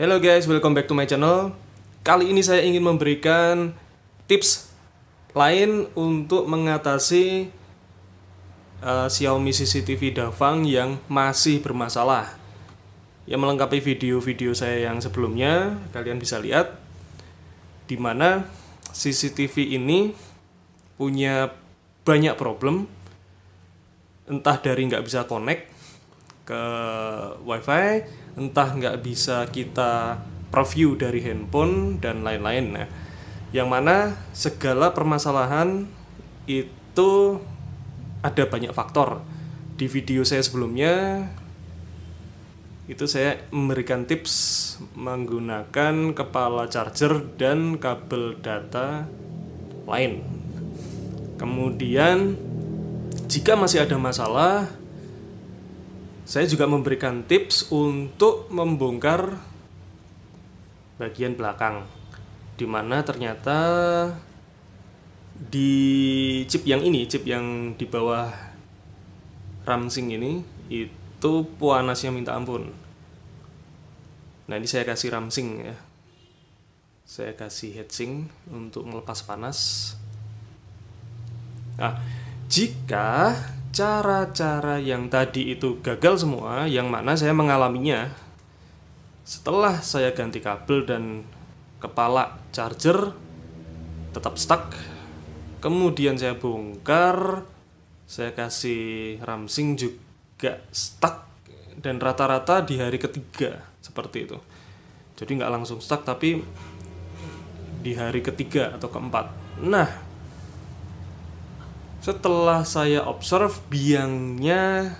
Hello guys, welcome back to my channel. Kali ini saya ingin memberikan tips lain untuk mengatasi uh, Xiaomi CCTV Dafang yang masih bermasalah. Yang melengkapi video-video saya yang sebelumnya, kalian bisa lihat di mana CCTV ini punya banyak problem entah dari nggak bisa connect ke wifi entah nggak bisa kita preview dari handphone dan lain-lain nah yang mana segala permasalahan itu ada banyak faktor di video saya sebelumnya itu saya memberikan tips menggunakan kepala charger dan kabel data lain kemudian jika masih ada masalah saya juga memberikan tips untuk membongkar bagian belakang di mana ternyata di chip yang ini, chip yang di bawah Ramsing ini itu puanasnya minta ampun. Nah ini saya kasih Ramsing ya. Saya kasih heatsink untuk melepas panas. Nah, jika cara-cara yang tadi itu gagal semua yang mana saya mengalaminya setelah saya ganti kabel dan kepala charger tetap stuck kemudian saya bongkar saya kasih ramsing juga stuck dan rata-rata di hari ketiga seperti itu jadi nggak langsung stuck tapi di hari ketiga atau keempat nah setelah saya observe biangnya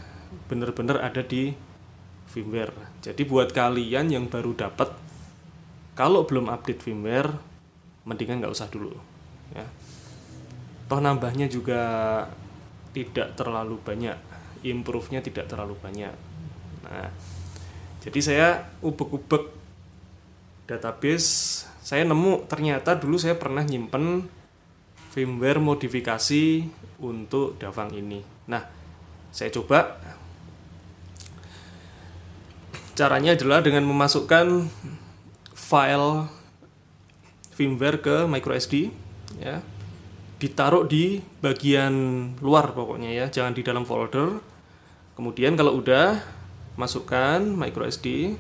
benar-benar ada di firmware jadi buat kalian yang baru dapat kalau belum update firmware mendingan nggak usah dulu ya toh nambahnya juga tidak terlalu banyak improve-nya tidak terlalu banyak nah jadi saya ubek-ubek database saya nemu ternyata dulu saya pernah nyimpen firmware modifikasi untuk Davang ini. Nah, saya coba. Caranya adalah dengan memasukkan file firmware ke microSD ya. Ditaruh di bagian luar pokoknya ya, jangan di dalam folder. Kemudian kalau udah masukkan microSD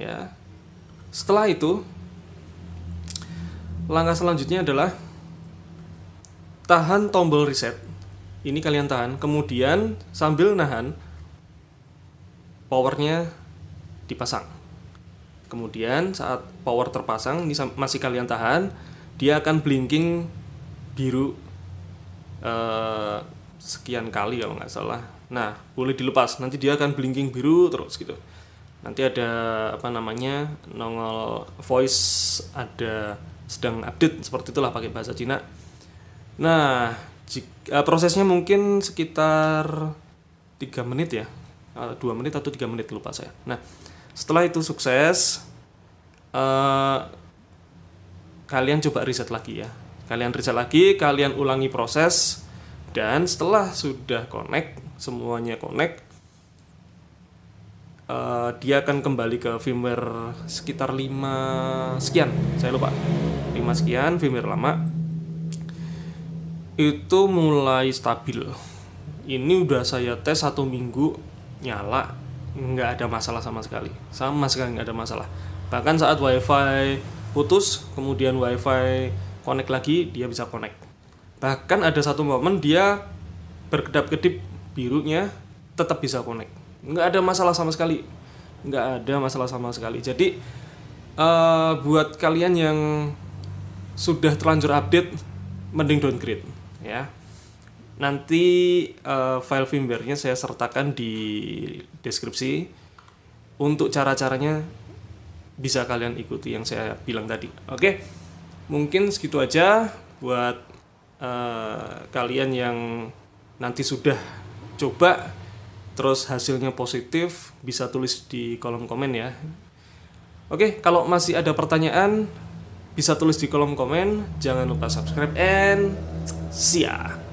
ya. Setelah itu Langkah selanjutnya adalah tahan tombol reset. Ini kalian tahan, kemudian sambil nahan powernya dipasang. Kemudian saat power terpasang, ini masih kalian tahan, dia akan blinking biru eh, sekian kali kalau nggak salah. Nah, boleh dilepas. Nanti dia akan blinking biru terus gitu. Nanti ada apa namanya nongol voice, ada sedang update seperti itulah pakai bahasa Cina. Nah, jika, eh, prosesnya mungkin sekitar 3 menit ya. Eh, dua 2 menit atau 3 menit lupa saya. Nah, setelah itu sukses uh, kalian coba riset lagi ya. Kalian riset lagi, kalian ulangi proses dan setelah sudah connect, semuanya connect, uh, dia akan kembali ke firmware sekitar 5 sekian saya lupa 5 sekian firmware lama itu mulai stabil ini udah saya tes satu minggu nyala nggak ada masalah sama sekali sama sekali nggak ada masalah bahkan saat wifi putus kemudian wifi connect lagi dia bisa connect bahkan ada satu momen dia berkedap-kedip birunya tetap bisa connect nggak ada masalah sama sekali nggak ada masalah sama sekali jadi uh, buat kalian yang sudah terlanjur update mending downgrade ya nanti uh, file firmware-nya saya sertakan di deskripsi untuk cara-caranya bisa kalian ikuti yang saya bilang tadi oke mungkin segitu aja buat uh, kalian yang nanti sudah coba terus hasilnya positif bisa tulis di kolom komen ya oke kalau masih ada pertanyaan bisa tulis di kolom komen jangan lupa subscribe and see ya